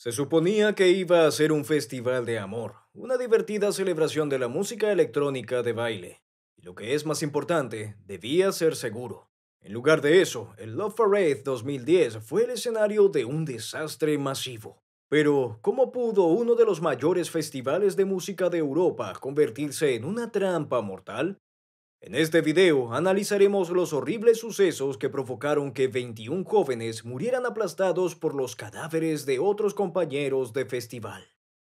Se suponía que iba a ser un festival de amor, una divertida celebración de la música electrónica de baile, y lo que es más importante, debía ser seguro. En lugar de eso, el Love for Parade 2010 fue el escenario de un desastre masivo. Pero, ¿cómo pudo uno de los mayores festivales de música de Europa convertirse en una trampa mortal? En este video analizaremos los horribles sucesos que provocaron que 21 jóvenes murieran aplastados por los cadáveres de otros compañeros de festival.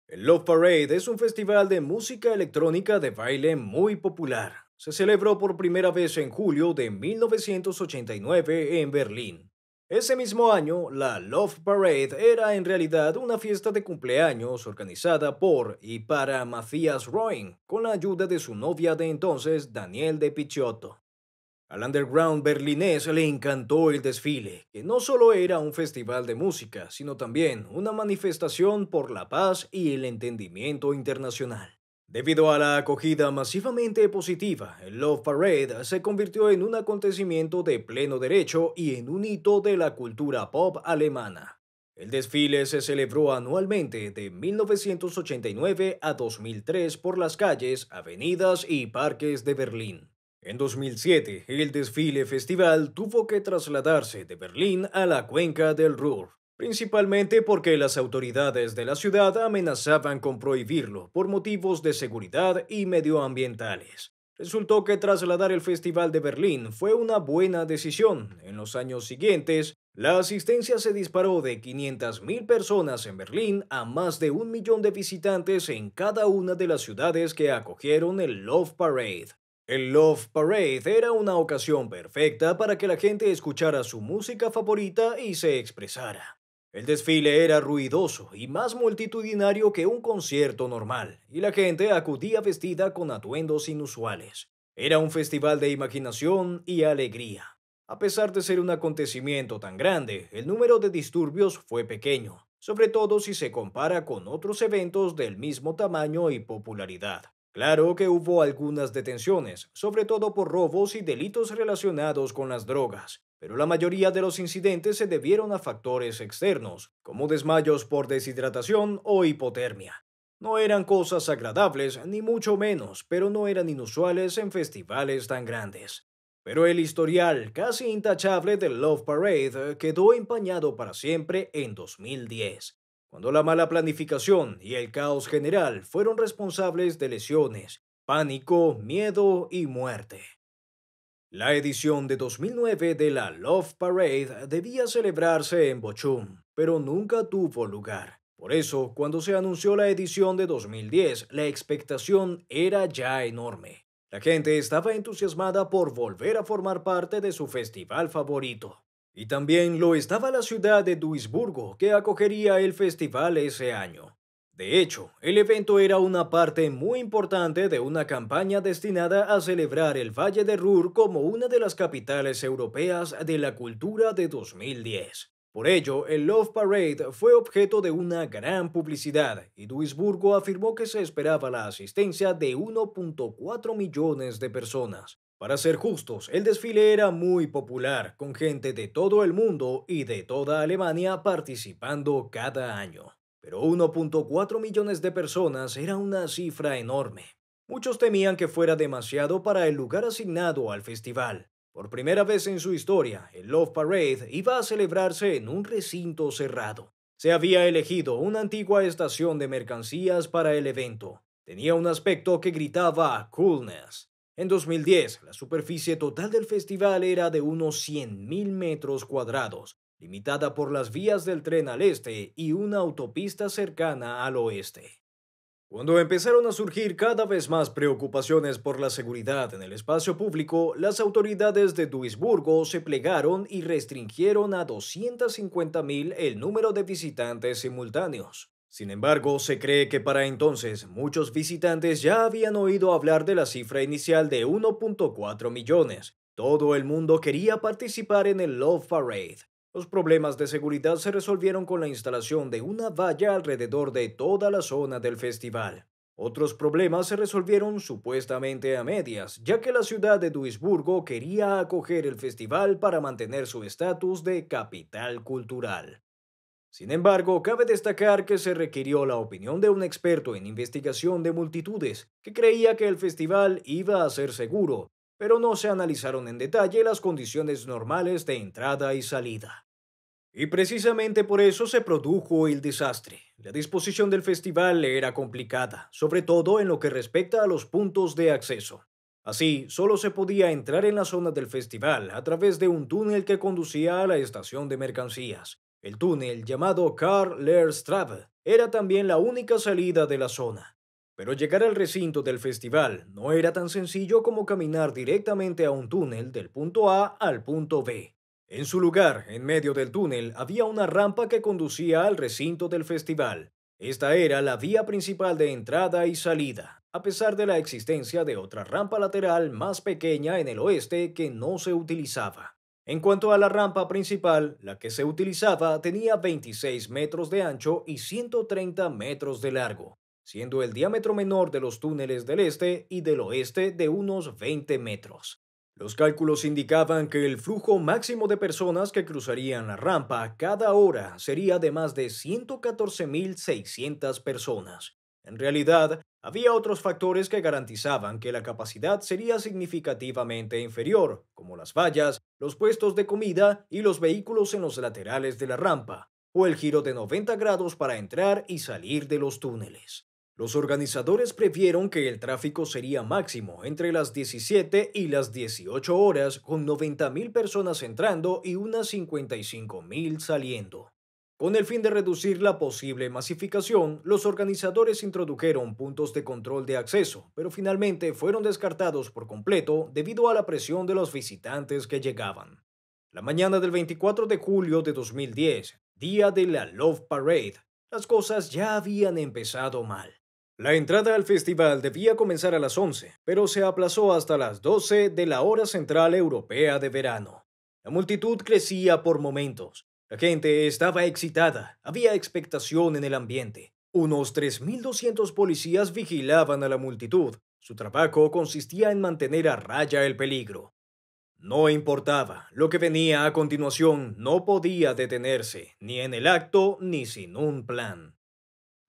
El Love Parade es un festival de música electrónica de baile muy popular. Se celebró por primera vez en julio de 1989 en Berlín ese mismo año, la Love Parade era en realidad una fiesta de cumpleaños organizada por y para Matthias Roin, con la ayuda de su novia de entonces, Daniel de Picciotto. Al underground berlinés le encantó el desfile, que no solo era un festival de música, sino también una manifestación por la paz y el entendimiento internacional. Debido a la acogida masivamente positiva, el Love Parade se convirtió en un acontecimiento de pleno derecho y en un hito de la cultura pop alemana. El desfile se celebró anualmente de 1989 a 2003 por las calles, avenidas y parques de Berlín. En 2007, el desfile festival tuvo que trasladarse de Berlín a la cuenca del Ruhr, principalmente porque las autoridades de la ciudad amenazaban con prohibirlo por motivos de seguridad y medioambientales. Resultó que trasladar el Festival de Berlín fue una buena decisión. En los años siguientes, la asistencia se disparó de 500.000 personas en Berlín a más de un millón de visitantes en cada una de las ciudades que acogieron el Love Parade. El Love Parade era una ocasión perfecta para que la gente escuchara su música favorita y se expresara. El desfile era ruidoso y más multitudinario que un concierto normal, y la gente acudía vestida con atuendos inusuales. Era un festival de imaginación y alegría. A pesar de ser un acontecimiento tan grande, el número de disturbios fue pequeño, sobre todo si se compara con otros eventos del mismo tamaño y popularidad. Claro que hubo algunas detenciones, sobre todo por robos y delitos relacionados con las drogas, pero la mayoría de los incidentes se debieron a factores externos, como desmayos por deshidratación o hipotermia. No eran cosas agradables, ni mucho menos, pero no eran inusuales en festivales tan grandes. Pero el historial casi intachable del Love Parade eh, quedó empañado para siempre en 2010, cuando la mala planificación y el caos general fueron responsables de lesiones, pánico, miedo y muerte. La edición de 2009 de la Love Parade debía celebrarse en Bochum, pero nunca tuvo lugar. Por eso, cuando se anunció la edición de 2010, la expectación era ya enorme. La gente estaba entusiasmada por volver a formar parte de su festival favorito. Y también lo estaba la ciudad de Duisburgo, que acogería el festival ese año. De hecho, el evento era una parte muy importante de una campaña destinada a celebrar el Valle de Ruhr como una de las capitales europeas de la cultura de 2010. Por ello, el Love Parade fue objeto de una gran publicidad y Duisburgo afirmó que se esperaba la asistencia de 1.4 millones de personas. Para ser justos, el desfile era muy popular, con gente de todo el mundo y de toda Alemania participando cada año pero 1.4 millones de personas era una cifra enorme. Muchos temían que fuera demasiado para el lugar asignado al festival. Por primera vez en su historia, el Love Parade iba a celebrarse en un recinto cerrado. Se había elegido una antigua estación de mercancías para el evento. Tenía un aspecto que gritaba coolness. En 2010, la superficie total del festival era de unos 100.000 metros cuadrados, limitada por las vías del tren al este y una autopista cercana al oeste. Cuando empezaron a surgir cada vez más preocupaciones por la seguridad en el espacio público, las autoridades de Duisburgo se plegaron y restringieron a 250.000 el número de visitantes simultáneos. Sin embargo, se cree que para entonces muchos visitantes ya habían oído hablar de la cifra inicial de 1.4 millones. Todo el mundo quería participar en el Love Parade, los problemas de seguridad se resolvieron con la instalación de una valla alrededor de toda la zona del festival. Otros problemas se resolvieron supuestamente a medias, ya que la ciudad de Duisburgo quería acoger el festival para mantener su estatus de capital cultural. Sin embargo, cabe destacar que se requirió la opinión de un experto en investigación de multitudes, que creía que el festival iba a ser seguro, pero no se analizaron en detalle las condiciones normales de entrada y salida. Y precisamente por eso se produjo el desastre. La disposición del festival era complicada, sobre todo en lo que respecta a los puntos de acceso. Así, solo se podía entrar en la zona del festival a través de un túnel que conducía a la estación de mercancías. El túnel, llamado Karl Strave, era también la única salida de la zona. Pero llegar al recinto del festival no era tan sencillo como caminar directamente a un túnel del punto A al punto B. En su lugar, en medio del túnel, había una rampa que conducía al recinto del festival. Esta era la vía principal de entrada y salida, a pesar de la existencia de otra rampa lateral más pequeña en el oeste que no se utilizaba. En cuanto a la rampa principal, la que se utilizaba tenía 26 metros de ancho y 130 metros de largo, siendo el diámetro menor de los túneles del este y del oeste de unos 20 metros. Los cálculos indicaban que el flujo máximo de personas que cruzarían la rampa cada hora sería de más de 114.600 personas. En realidad, había otros factores que garantizaban que la capacidad sería significativamente inferior, como las vallas, los puestos de comida y los vehículos en los laterales de la rampa, o el giro de 90 grados para entrar y salir de los túneles. Los organizadores previeron que el tráfico sería máximo entre las 17 y las 18 horas, con 90.000 personas entrando y unas 55.000 saliendo. Con el fin de reducir la posible masificación, los organizadores introdujeron puntos de control de acceso, pero finalmente fueron descartados por completo debido a la presión de los visitantes que llegaban. La mañana del 24 de julio de 2010, día de la Love Parade, las cosas ya habían empezado mal. La entrada al festival debía comenzar a las 11, pero se aplazó hasta las 12 de la hora central europea de verano. La multitud crecía por momentos. La gente estaba excitada, había expectación en el ambiente. Unos 3.200 policías vigilaban a la multitud. Su trabajo consistía en mantener a raya el peligro. No importaba, lo que venía a continuación no podía detenerse, ni en el acto ni sin un plan.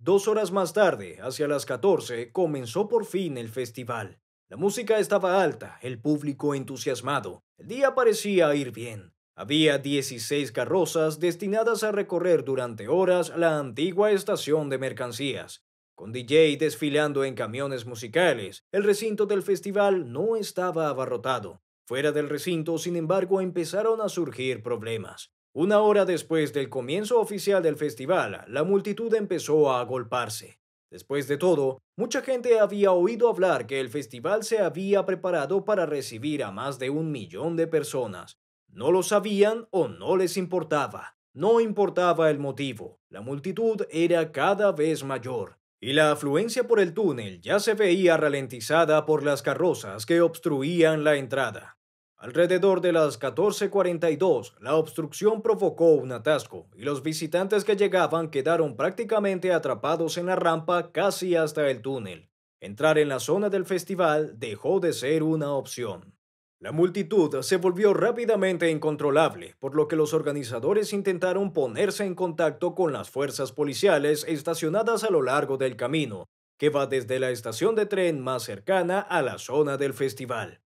Dos horas más tarde, hacia las 14, comenzó por fin el festival. La música estaba alta, el público entusiasmado. El día parecía ir bien. Había 16 carrozas destinadas a recorrer durante horas la antigua estación de mercancías. Con DJ desfilando en camiones musicales, el recinto del festival no estaba abarrotado. Fuera del recinto, sin embargo, empezaron a surgir problemas. Una hora después del comienzo oficial del festival, la multitud empezó a agolparse. Después de todo, mucha gente había oído hablar que el festival se había preparado para recibir a más de un millón de personas. No lo sabían o no les importaba. No importaba el motivo. La multitud era cada vez mayor. Y la afluencia por el túnel ya se veía ralentizada por las carrozas que obstruían la entrada. Alrededor de las 14:42, la obstrucción provocó un atasco y los visitantes que llegaban quedaron prácticamente atrapados en la rampa casi hasta el túnel. Entrar en la zona del festival dejó de ser una opción. La multitud se volvió rápidamente incontrolable, por lo que los organizadores intentaron ponerse en contacto con las fuerzas policiales estacionadas a lo largo del camino, que va desde la estación de tren más cercana a la zona del festival.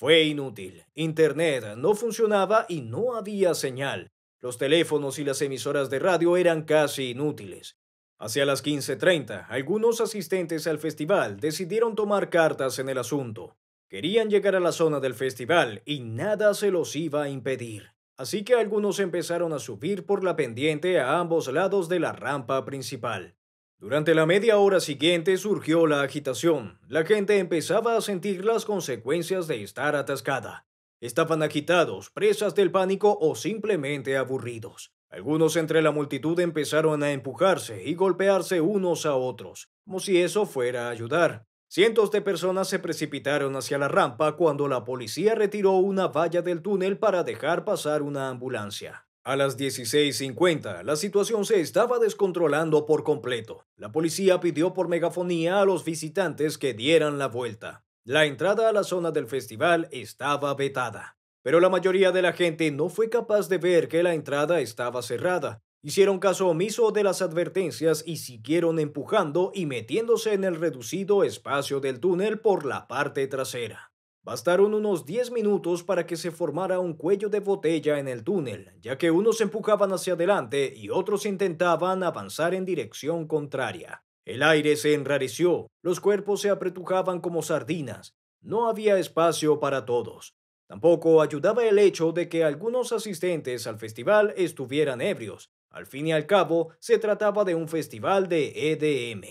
Fue inútil. Internet no funcionaba y no había señal. Los teléfonos y las emisoras de radio eran casi inútiles. Hacia las 15.30, algunos asistentes al festival decidieron tomar cartas en el asunto. Querían llegar a la zona del festival y nada se los iba a impedir. Así que algunos empezaron a subir por la pendiente a ambos lados de la rampa principal. Durante la media hora siguiente surgió la agitación. La gente empezaba a sentir las consecuencias de estar atascada. Estaban agitados, presas del pánico o simplemente aburridos. Algunos entre la multitud empezaron a empujarse y golpearse unos a otros, como si eso fuera a ayudar. Cientos de personas se precipitaron hacia la rampa cuando la policía retiró una valla del túnel para dejar pasar una ambulancia. A las 16.50, la situación se estaba descontrolando por completo. La policía pidió por megafonía a los visitantes que dieran la vuelta. La entrada a la zona del festival estaba vetada. Pero la mayoría de la gente no fue capaz de ver que la entrada estaba cerrada. Hicieron caso omiso de las advertencias y siguieron empujando y metiéndose en el reducido espacio del túnel por la parte trasera. Bastaron unos 10 minutos para que se formara un cuello de botella en el túnel, ya que unos empujaban hacia adelante y otros intentaban avanzar en dirección contraria. El aire se enrareció, los cuerpos se apretujaban como sardinas, no había espacio para todos. Tampoco ayudaba el hecho de que algunos asistentes al festival estuvieran ebrios. Al fin y al cabo, se trataba de un festival de EDM.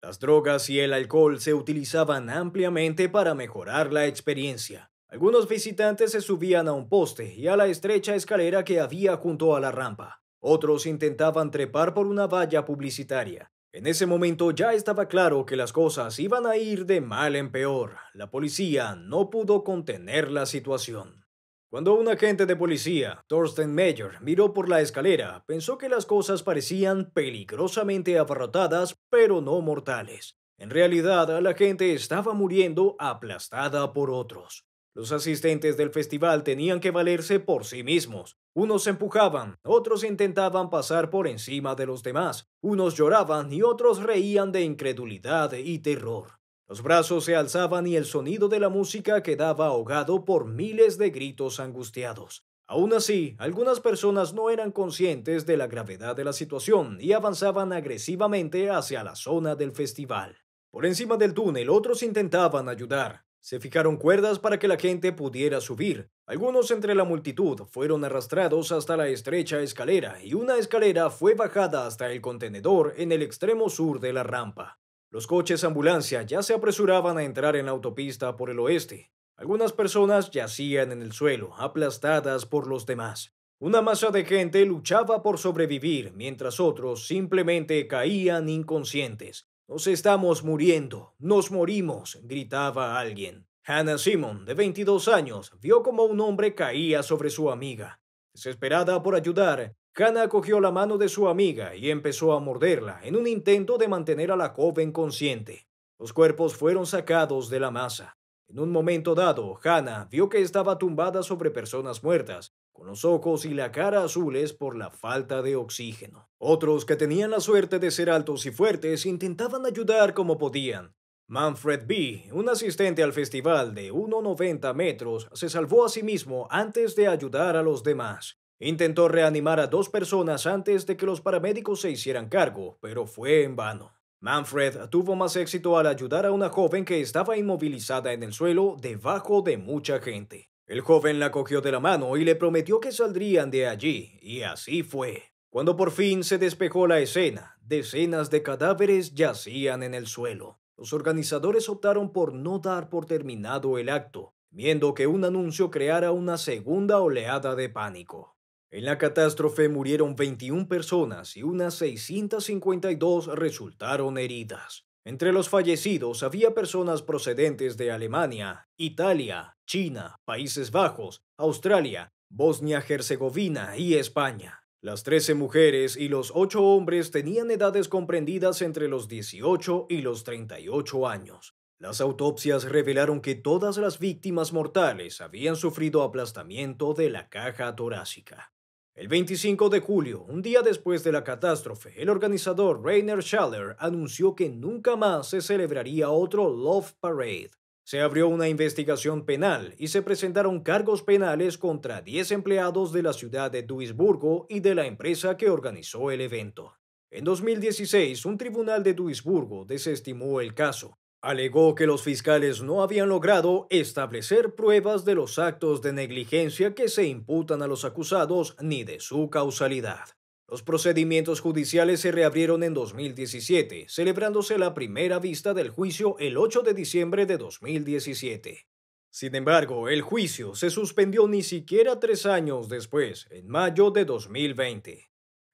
Las drogas y el alcohol se utilizaban ampliamente para mejorar la experiencia. Algunos visitantes se subían a un poste y a la estrecha escalera que había junto a la rampa. Otros intentaban trepar por una valla publicitaria. En ese momento ya estaba claro que las cosas iban a ir de mal en peor. La policía no pudo contener la situación. Cuando un agente de policía, Thorsten Mayer, miró por la escalera, pensó que las cosas parecían peligrosamente abarrotadas, pero no mortales. En realidad, la gente estaba muriendo aplastada por otros. Los asistentes del festival tenían que valerse por sí mismos. Unos empujaban, otros intentaban pasar por encima de los demás, unos lloraban y otros reían de incredulidad y terror. Los brazos se alzaban y el sonido de la música quedaba ahogado por miles de gritos angustiados. Aún así, algunas personas no eran conscientes de la gravedad de la situación y avanzaban agresivamente hacia la zona del festival. Por encima del túnel otros intentaban ayudar. Se fijaron cuerdas para que la gente pudiera subir. Algunos entre la multitud fueron arrastrados hasta la estrecha escalera y una escalera fue bajada hasta el contenedor en el extremo sur de la rampa. Los coches ambulancia ya se apresuraban a entrar en la autopista por el oeste. Algunas personas yacían en el suelo, aplastadas por los demás. Una masa de gente luchaba por sobrevivir, mientras otros simplemente caían inconscientes. Nos estamos muriendo, nos morimos, gritaba alguien. Hannah Simon, de 22 años, vio como un hombre caía sobre su amiga. Desesperada por ayudar, Hannah cogió la mano de su amiga y empezó a morderla en un intento de mantener a la joven consciente. Los cuerpos fueron sacados de la masa. En un momento dado, Hannah vio que estaba tumbada sobre personas muertas, con los ojos y la cara azules por la falta de oxígeno. Otros que tenían la suerte de ser altos y fuertes intentaban ayudar como podían. Manfred B., un asistente al festival de 1,90 metros, se salvó a sí mismo antes de ayudar a los demás. Intentó reanimar a dos personas antes de que los paramédicos se hicieran cargo, pero fue en vano. Manfred tuvo más éxito al ayudar a una joven que estaba inmovilizada en el suelo debajo de mucha gente. El joven la cogió de la mano y le prometió que saldrían de allí, y así fue. Cuando por fin se despejó la escena, decenas de cadáveres yacían en el suelo. Los organizadores optaron por no dar por terminado el acto, viendo que un anuncio creara una segunda oleada de pánico. En la catástrofe murieron 21 personas y unas 652 resultaron heridas. Entre los fallecidos había personas procedentes de Alemania, Italia, China, Países Bajos, Australia, Bosnia-Herzegovina y España. Las 13 mujeres y los 8 hombres tenían edades comprendidas entre los 18 y los 38 años. Las autopsias revelaron que todas las víctimas mortales habían sufrido aplastamiento de la caja torácica. El 25 de julio, un día después de la catástrofe, el organizador Rainer Schaller anunció que nunca más se celebraría otro Love Parade. Se abrió una investigación penal y se presentaron cargos penales contra 10 empleados de la ciudad de Duisburgo y de la empresa que organizó el evento. En 2016, un tribunal de Duisburgo desestimó el caso, Alegó que los fiscales no habían logrado establecer pruebas de los actos de negligencia que se imputan a los acusados ni de su causalidad. Los procedimientos judiciales se reabrieron en 2017, celebrándose la primera vista del juicio el 8 de diciembre de 2017. Sin embargo, el juicio se suspendió ni siquiera tres años después, en mayo de 2020.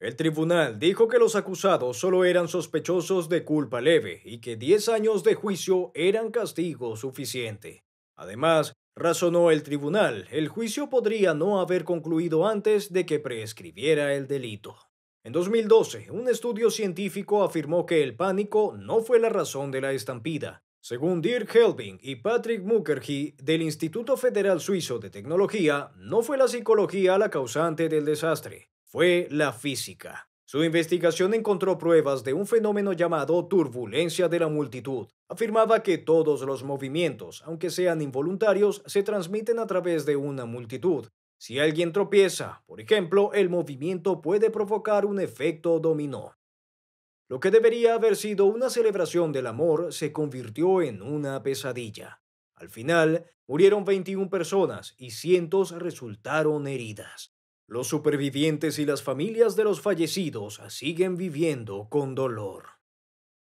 El tribunal dijo que los acusados solo eran sospechosos de culpa leve y que 10 años de juicio eran castigo suficiente. Además, razonó el tribunal, el juicio podría no haber concluido antes de que prescribiera el delito. En 2012, un estudio científico afirmó que el pánico no fue la razón de la estampida. Según Dirk Helbing y Patrick Mukherjee del Instituto Federal Suizo de Tecnología, no fue la psicología la causante del desastre fue la física. Su investigación encontró pruebas de un fenómeno llamado turbulencia de la multitud. Afirmaba que todos los movimientos, aunque sean involuntarios, se transmiten a través de una multitud. Si alguien tropieza, por ejemplo, el movimiento puede provocar un efecto dominó. Lo que debería haber sido una celebración del amor se convirtió en una pesadilla. Al final, murieron 21 personas y cientos resultaron heridas. Los supervivientes y las familias de los fallecidos siguen viviendo con dolor.